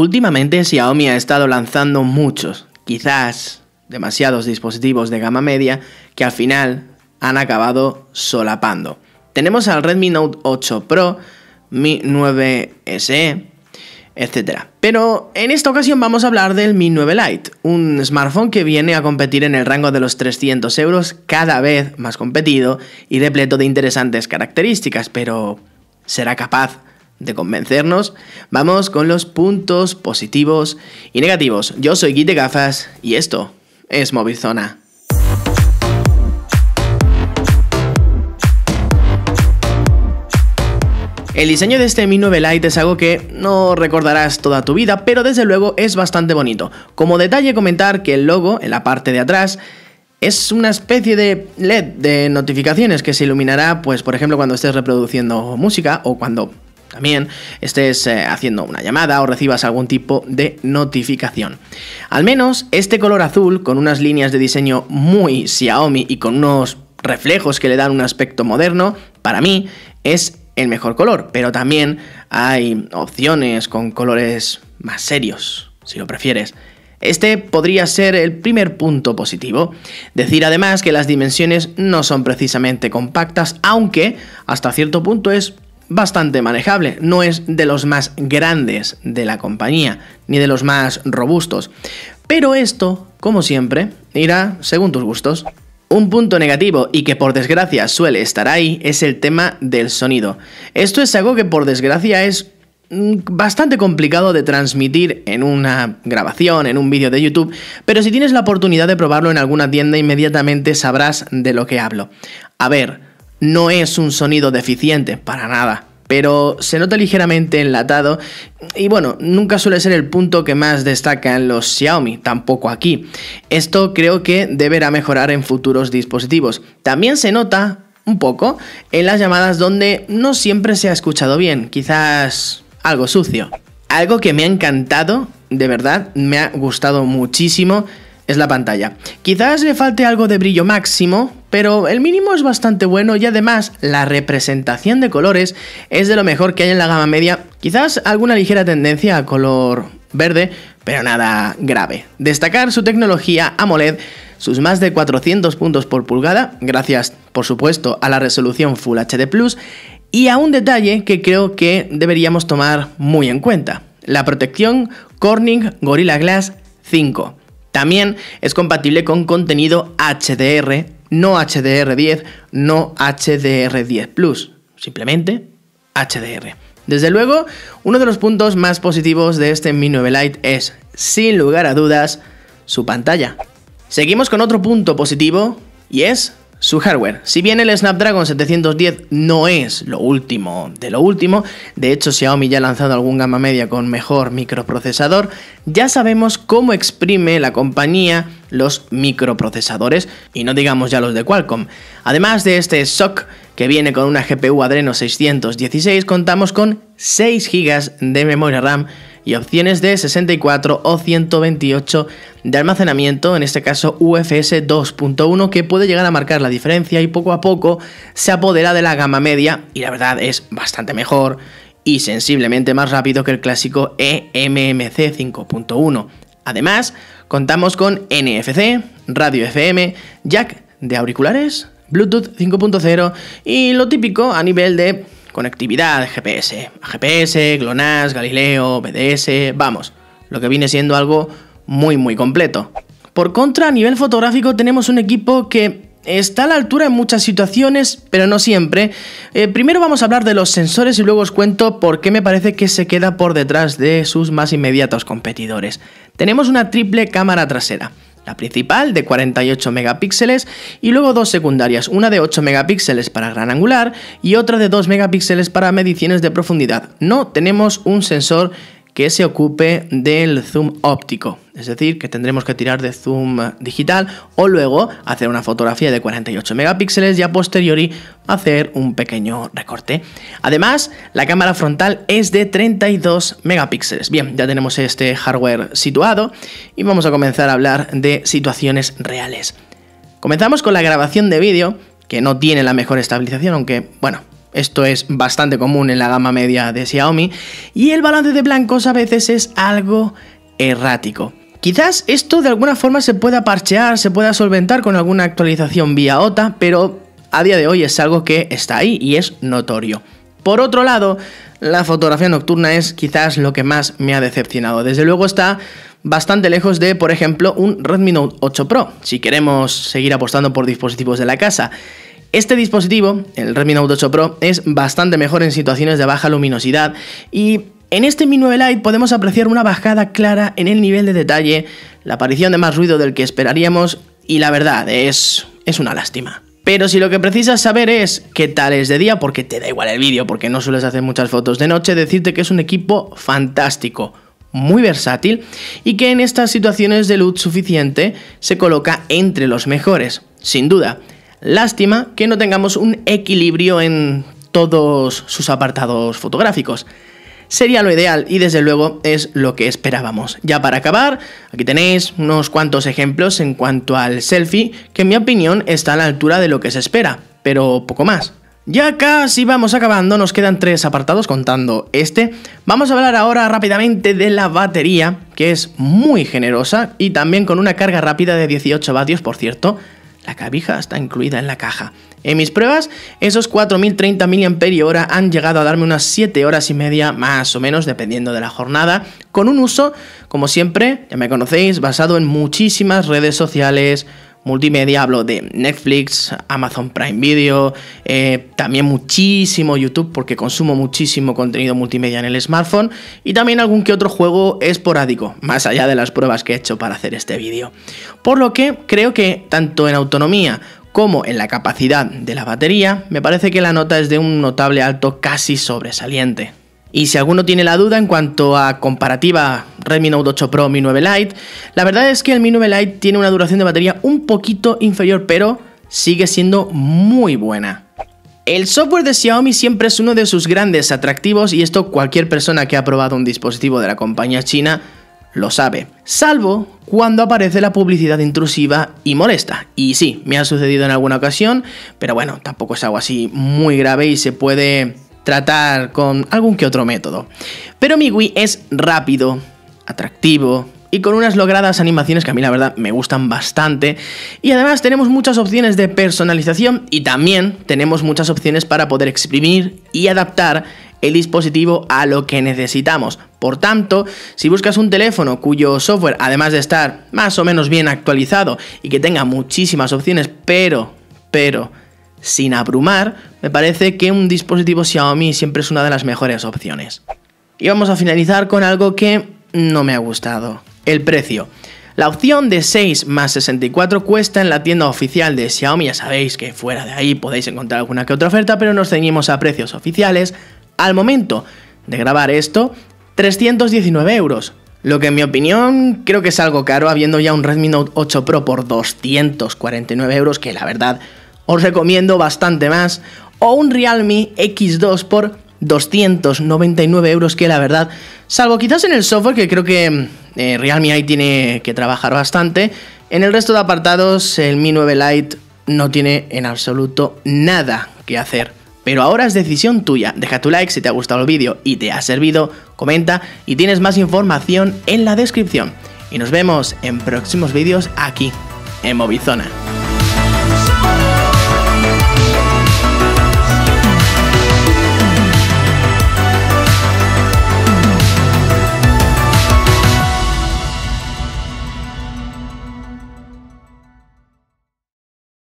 Últimamente Xiaomi ha estado lanzando muchos, quizás demasiados dispositivos de gama media que al final han acabado solapando. Tenemos al Redmi Note 8 Pro, Mi 9 SE, etc. Pero en esta ocasión vamos a hablar del Mi 9 Lite, un smartphone que viene a competir en el rango de los 300 euros, cada vez más competido y repleto de interesantes características, pero ¿será capaz de convencernos, vamos con los puntos positivos y negativos. Yo soy Guy de Gafas y esto es Movizona. El diseño de este Mi 9 Lite es algo que no recordarás toda tu vida, pero desde luego es bastante bonito. Como detalle comentar que el logo, en la parte de atrás, es una especie de LED de notificaciones que se iluminará, pues por ejemplo, cuando estés reproduciendo música o cuando también estés eh, haciendo una llamada o recibas algún tipo de notificación. Al menos este color azul, con unas líneas de diseño muy Xiaomi y con unos reflejos que le dan un aspecto moderno, para mí es el mejor color, pero también hay opciones con colores más serios, si lo prefieres. Este podría ser el primer punto positivo. Decir además que las dimensiones no son precisamente compactas, aunque hasta cierto punto es bastante manejable, no es de los más grandes de la compañía, ni de los más robustos. Pero esto, como siempre, irá según tus gustos. Un punto negativo y que por desgracia suele estar ahí es el tema del sonido. Esto es algo que por desgracia es mm, bastante complicado de transmitir en una grabación, en un vídeo de YouTube, pero si tienes la oportunidad de probarlo en alguna tienda inmediatamente sabrás de lo que hablo. A ver, no es un sonido deficiente, para nada, pero se nota ligeramente enlatado y bueno, nunca suele ser el punto que más destaca en los Xiaomi, tampoco aquí. Esto creo que deberá mejorar en futuros dispositivos. También se nota un poco en las llamadas donde no siempre se ha escuchado bien, quizás algo sucio. Algo que me ha encantado, de verdad, me ha gustado muchísimo es la pantalla. Quizás le falte algo de brillo máximo, pero el mínimo es bastante bueno y además la representación de colores es de lo mejor que hay en la gama media. Quizás alguna ligera tendencia a color verde, pero nada grave. Destacar su tecnología AMOLED, sus más de 400 puntos por pulgada, gracias por supuesto a la resolución Full HD Plus, y a un detalle que creo que deberíamos tomar muy en cuenta, la protección Corning Gorilla Glass 5. También es compatible con contenido HDR, no HDR10, no HDR10 Plus, simplemente HDR. Desde luego, uno de los puntos más positivos de este Mi 9 Lite es, sin lugar a dudas, su pantalla. Seguimos con otro punto positivo y es su hardware. Si bien el Snapdragon 710 no es lo último de lo último, de hecho Xiaomi ya ha lanzado algún gama media con mejor microprocesador, ya sabemos cómo exprime la compañía los microprocesadores y no digamos ya los de Qualcomm. Además de este SOC que viene con una GPU Adreno 616, contamos con 6 GB de memoria RAM y opciones de 64 o 128 de almacenamiento, en este caso UFS 2.1, que puede llegar a marcar la diferencia y poco a poco se apodera de la gama media y la verdad es bastante mejor y sensiblemente más rápido que el clásico EMMC 5.1. Además, contamos con NFC, radio FM, jack de auriculares, Bluetooth 5.0 y lo típico a nivel de Conectividad, GPS, GPS, GLONASS, Galileo, BDS, vamos, lo que viene siendo algo muy muy completo. Por contra, a nivel fotográfico tenemos un equipo que está a la altura en muchas situaciones, pero no siempre. Eh, primero vamos a hablar de los sensores y luego os cuento por qué me parece que se queda por detrás de sus más inmediatos competidores. Tenemos una triple cámara trasera. La principal de 48 megapíxeles y luego dos secundarias, una de 8 megapíxeles para gran angular y otra de 2 megapíxeles para mediciones de profundidad. No tenemos un sensor que se ocupe del zoom óptico, es decir, que tendremos que tirar de zoom digital o luego hacer una fotografía de 48 megapíxeles y a posteriori hacer un pequeño recorte. Además, la cámara frontal es de 32 megapíxeles. Bien, ya tenemos este hardware situado y vamos a comenzar a hablar de situaciones reales. Comenzamos con la grabación de vídeo, que no tiene la mejor estabilización, aunque bueno, esto es bastante común en la gama media de Xiaomi. Y el balance de blancos a veces es algo errático. Quizás esto de alguna forma se pueda parchear, se pueda solventar con alguna actualización vía OTA, pero a día de hoy es algo que está ahí y es notorio. Por otro lado, la fotografía nocturna es quizás lo que más me ha decepcionado. Desde luego está bastante lejos de, por ejemplo, un Redmi Note 8 Pro, si queremos seguir apostando por dispositivos de la casa. Este dispositivo, el Redmi Note 8 Pro, es bastante mejor en situaciones de baja luminosidad y en este Mi 9 Lite podemos apreciar una bajada clara en el nivel de detalle, la aparición de más ruido del que esperaríamos y la verdad es, es una lástima. Pero si lo que precisas saber es qué tal es de día, porque te da igual el vídeo, porque no sueles hacer muchas fotos de noche, decirte que es un equipo fantástico, muy versátil y que en estas situaciones de luz suficiente se coloca entre los mejores, sin duda. Lástima que no tengamos un equilibrio en todos sus apartados fotográficos. Sería lo ideal y desde luego es lo que esperábamos. Ya para acabar, aquí tenéis unos cuantos ejemplos en cuanto al selfie que en mi opinión está a la altura de lo que se espera, pero poco más. Ya casi vamos acabando, nos quedan tres apartados contando este. Vamos a hablar ahora rápidamente de la batería, que es muy generosa y también con una carga rápida de 18 vatios, por cierto, la cabija está incluida en la caja. En mis pruebas, esos 4.030 mAh han llegado a darme unas 7 horas y media, más o menos, dependiendo de la jornada, con un uso, como siempre, ya me conocéis, basado en muchísimas redes sociales, multimedia, hablo de Netflix, Amazon Prime Video, eh, también muchísimo YouTube porque consumo muchísimo contenido multimedia en el smartphone y también algún que otro juego esporádico, más allá de las pruebas que he hecho para hacer este vídeo. Por lo que creo que tanto en autonomía como en la capacidad de la batería, me parece que la nota es de un notable alto casi sobresaliente. Y si alguno tiene la duda en cuanto a comparativa Redmi Note 8 Pro Mi 9 Lite, la verdad es que el Mi 9 Lite tiene una duración de batería un poquito inferior, pero sigue siendo muy buena. El software de Xiaomi siempre es uno de sus grandes atractivos y esto cualquier persona que ha probado un dispositivo de la compañía china lo sabe, salvo cuando aparece la publicidad intrusiva y molesta. Y sí, me ha sucedido en alguna ocasión, pero bueno, tampoco es algo así muy grave y se puede tratar con algún que otro método. Pero mi Wii es rápido, atractivo, y con unas logradas animaciones que a mí la verdad me gustan bastante. Y además tenemos muchas opciones de personalización y también tenemos muchas opciones para poder exprimir y adaptar el dispositivo a lo que necesitamos. Por tanto, si buscas un teléfono cuyo software, además de estar más o menos bien actualizado y que tenga muchísimas opciones, pero, pero, sin abrumar, me parece que un dispositivo Xiaomi siempre es una de las mejores opciones. Y vamos a finalizar con algo que no me ha gustado, el precio. La opción de 6 más 64 cuesta en la tienda oficial de Xiaomi, ya sabéis que fuera de ahí podéis encontrar alguna que otra oferta, pero nos ceñimos a precios oficiales. Al momento de grabar esto, 319 euros, lo que en mi opinión creo que es algo caro, habiendo ya un Redmi Note 8 Pro por 249 euros, que la verdad os recomiendo bastante más, o un Realme X2 por 299 euros, que la verdad, salvo quizás en el software, que creo que mm, eh, Realme ahí tiene que trabajar bastante, en el resto de apartados el Mi 9 Lite no tiene en absoluto nada que hacer. Pero ahora es decisión tuya. Deja tu like si te ha gustado el vídeo y te ha servido, comenta y tienes más información en la descripción. Y nos vemos en próximos vídeos aquí, en Movizona.